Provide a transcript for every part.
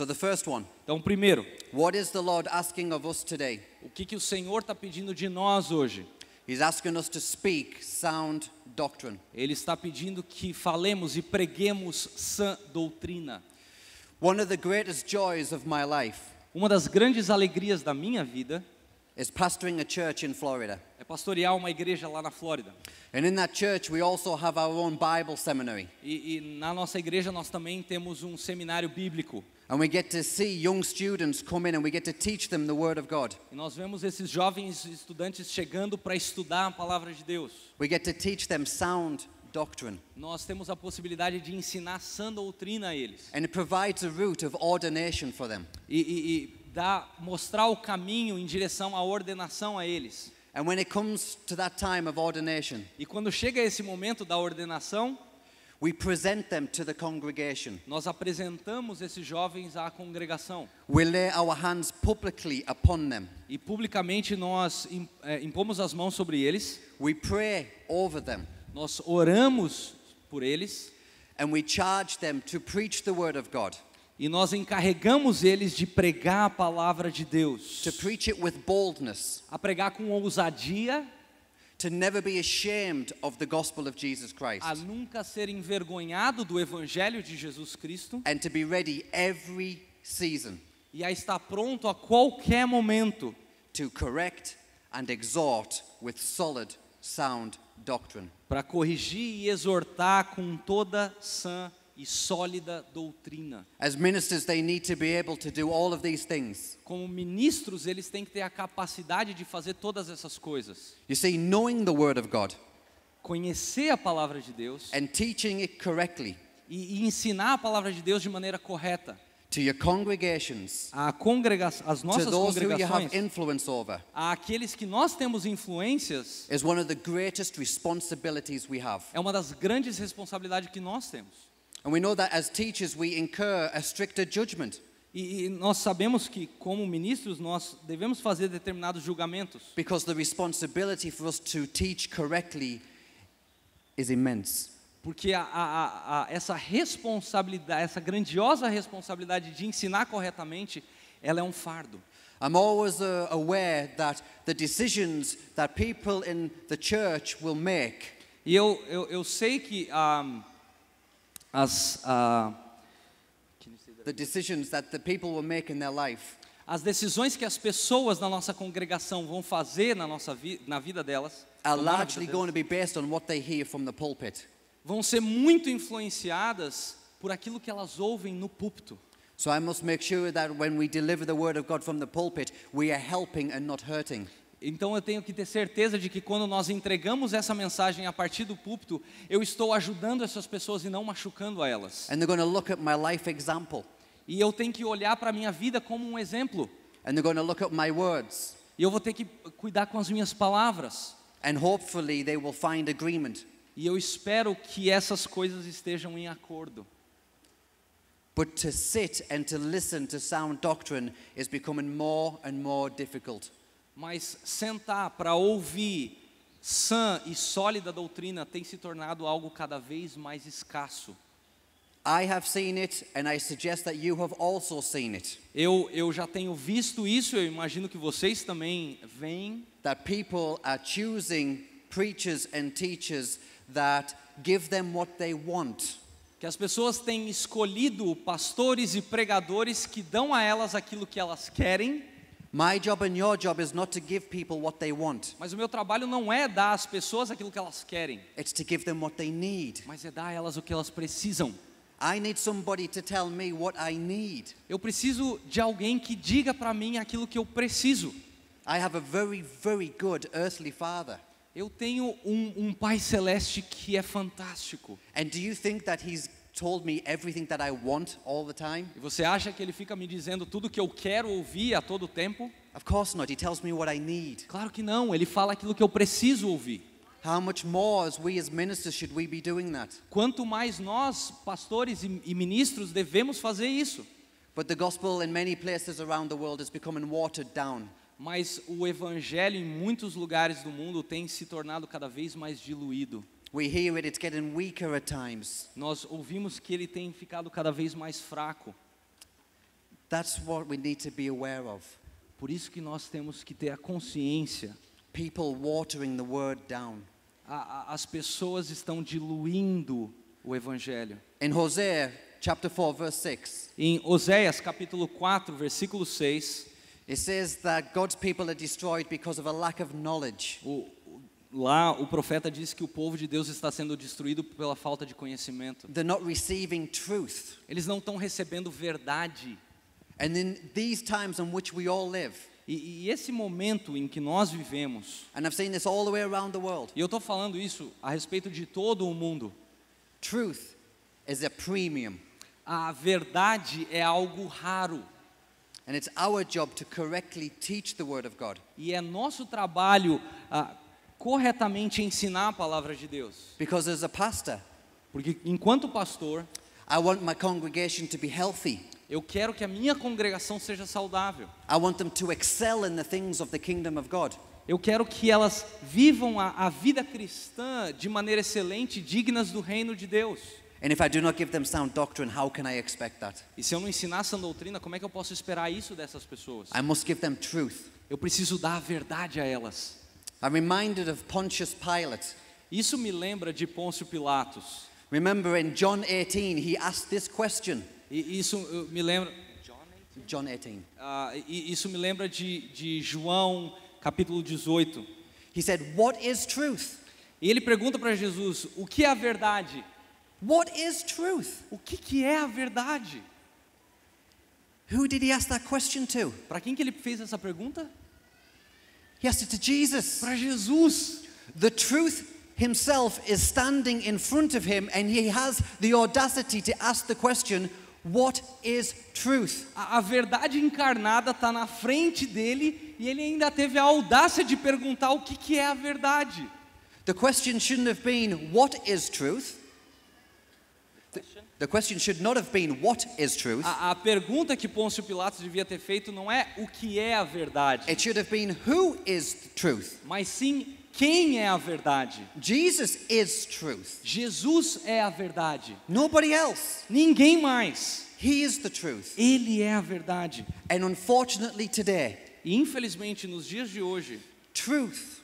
So the first one. Então, primeiro. What is the Lord asking of us today? O que que o Senhor está pedindo de nós hoje? He's asking us to speak sound doctrine. Ele está pedindo que falemos e preguemos sã doutrina. One of the greatest joys of my life. Uma das grandes alegrias da minha vida is pastoring a church in Florida. É pastorear uma igreja lá na Flórida. And in that church we also have our own Bible seminary. E, e na nossa igreja nós também temos um seminário bíblico. And we get to see young students come in and we get to teach them the word of God. E nós vemos esses jovens estudantes chegando para estudar a palavra de Deus. We get to teach them sound doctrine. Nós temos a possibilidade de ensinar sã doutrina a eles. And it provides a root of ordination for them. E, e, e dar, mostrar o caminho em direção à ordenação a eles. And when it comes to that time of ordination, e quando chega esse momento da ordenação, we present them to the congregation. Nós apresentamos esses jovens à congregação. We lay our hands publicly upon them. E publicamente nós é, impomos as mãos sobre eles. We pray over them. Nós oramos por eles. And we charge them to preach the word of God e nós encarregamos eles de pregar a palavra de Deus. To preach it with boldness. A pregar com ousadia. To never be ashamed of the gospel of Jesus Christ. A nunca ser envergonhado do evangelho de Jesus Cristo. And to be ready every season. E a estar pronto a qualquer momento. To correct and exhort with solid sound doctrine. Para corrigir e exortar com toda sã e sólida doutrina. As ministers, they need to be able to do all of these things. Como ministros, eles têm que ter a capacidade de fazer todas essas coisas. You see, knowing the word of God conhecer a palavra de Deus and teaching it correctly e, e ensinar a palavra de Deus de maneira correta. To your congregations, a congrega as nossas to those congregações, who you have influence over, que nós temos influências, is one of the greatest responsibilities we have. é uma das grandes responsabilidades que nós temos. And we know that as teachers we incur a stricter judgment. E, nós sabemos que como ministros nós devemos fazer determinados julgamentos. Because the responsibility for us to teach correctly is immense. Porque a, a, a, essa responsabilidade, essa grandiosa responsabilidade de ensinar corretamente, ela é um fardo. I'm always uh, aware that the decisions that people in the church will make. E eu, eu, eu sei que um, ah, as uh, the decisions that the people will make in their life. As decisões que as pessoas na nossa congregação vão fazer na nossa vi na vida delas are largely going to be based on what they hear from the pulpit. Vão ser muito influenciadas por aquilo que elas ouvem no púlpito. So I must make sure that when we deliver the word of God from the pulpit, we are helping and not hurting. Então eu tenho que ter certeza de que quando nós entregamos essa mensagem a partir do púlpito, eu estou ajudando essas pessoas e não machucando elas. E eu tenho que olhar para a minha vida como um exemplo. E eu vou ter que cuidar com as minhas palavras. E eu espero que essas coisas estejam em acordo. But to sit and to listen to sound doctrine is becoming more and more difficult mas sentar para ouvir sã e sólida doutrina tem se tornado algo cada vez mais escasso. I have seen it and I suggest that you have also seen it. Eu eu já tenho visto isso, eu imagino que vocês também veem. That people are choosing preachers and teachers that give them what they want. Que as pessoas têm escolhido pastores e pregadores que dão a elas aquilo que elas querem. Mas o meu trabalho não é dar às pessoas aquilo que elas querem. It's to give them what they need. Mas é dar a elas o que elas precisam. I need somebody to tell me what I need. Eu preciso de alguém que diga para mim aquilo que eu preciso. I have a very, very good earthly father. Eu tenho um, um pai celeste que é fantástico. And do you think that he's told me everything that I want all the time? E você acha que ele fica me dizendo tudo que eu quero ouvir a todo tempo? Of course not. He tells me what I need. Claro que não, ele fala aquilo que eu preciso ouvir. How much more as we as ministers should we be doing that? Quanto mais nós, pastores e ministros, devemos fazer isso. But the gospel in many places around the world is becoming watered down. Mas o evangelho em muitos lugares do mundo tem se tornado cada vez mais diluído. Nós ouvimos que ele tem ficado cada vez mais fraco. That's what we need to be aware of. Por isso que nós temos que ter a consciência. People watering the word down. A, a, as pessoas estão diluindo o evangelho. In Hosea, chapter 4, verse 6. Em Oséias capítulo 4, versículo 6. It says that God's people are destroyed because of a lack of knowledge. O lá o profeta disse que o povo de Deus está sendo destruído pela falta de conhecimento. Eles não estão recebendo verdade. E, e, esse momento em que nós vivemos. E eu estou falando isso a respeito de todo o mundo. Truth is a premium. A verdade é algo raro. E é nosso trabalho uh, corretamente ensinar a palavra de Deus. Because as a pastor, porque enquanto pastor, I want my congregation to be healthy. Eu quero que a minha congregação seja saudável. I want them to excel in the things of the kingdom of God. Eu quero que elas vivam a, a vida cristã de maneira excelente, dignas do reino de Deus. And if I I do not give them sound doctrine, how can expect that? E se eu não ensinar essa doutrina, como é que eu posso esperar isso dessas pessoas? I must give them truth. Eu preciso dar a verdade a elas. I'm reminded of Pontius Pilate. Isso me lembra de Pôncio Pilatos. Remember in John 18 he asked this question. E isso eh, me lembra John 18. Uh, ah, isso me lembra de, de João capítulo 18. He said, "What is truth?" E ele pergunta para Jesus, o que é a verdade? What is truth? O que, que é a verdade? Who did he ask that question to? Para quem que ele fez essa pergunta? Yes, it's Jesus. Para Jesus. The truth himself is standing in front of him and he has the audacity to ask the question, what is truth? A, a verdade encarnada está na frente dele e ele ainda teve a audácia de perguntar o que, que é a verdade. The question shouldn't have been what is truth? The question should not have been what is truth. A, a, pergunta que Pôncio Pilatos devia ter feito não é o que é a verdade. It should have been who is the truth. Mas sim quem é a verdade. Jesus is truth. Jesus é a verdade. Nobody else. Ninguém mais. He is the truth. Ele é a verdade. And unfortunately today, e infelizmente nos dias de hoje, truth,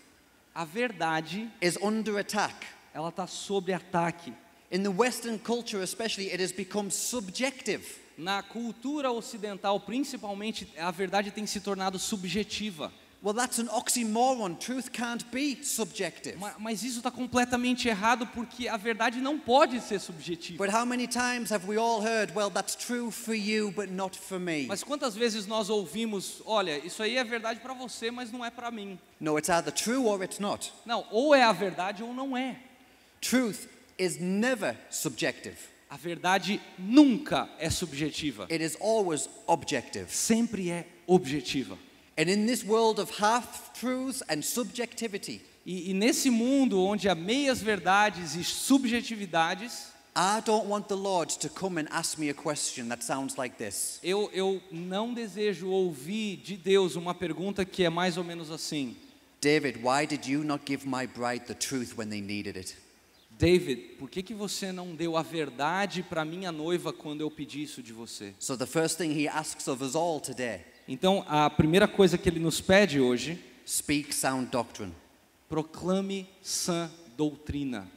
a verdade, is under attack. Ela está sob ataque. In the Western culture especially, it has become subjective. Na cultura ocidental, principalmente, a verdade tem se tornado subjetiva. Well, that's an oxymoron. Truth can't be subjective. Mas, mas isso está completamente errado porque a verdade não pode ser subjetiva. But how many times have we all heard, well, that's true for you, but not for me? Mas quantas vezes nós ouvimos, olha, isso aí é verdade para você, mas não é para mim? No, it's either true or it's not. Não, ou é a verdade ou não é. Truth is never subjective. A verdade nunca é subjetiva. It is always objective. Sempre é objetiva. And in this world of half-truths and subjectivity, e, e, nesse mundo onde há meias verdades e subjetividades, like eu, eu não desejo ouvir de Deus uma pergunta que é mais ou menos assim. David, why did you not give my bride the truth when they needed it? David, por que que você não deu a verdade para minha noiva quando eu pedi isso de você? So the first thing he asks of us all today, Então, a primeira coisa que ele nos pede hoje, speak sound doctrine. proclame sã doutrina.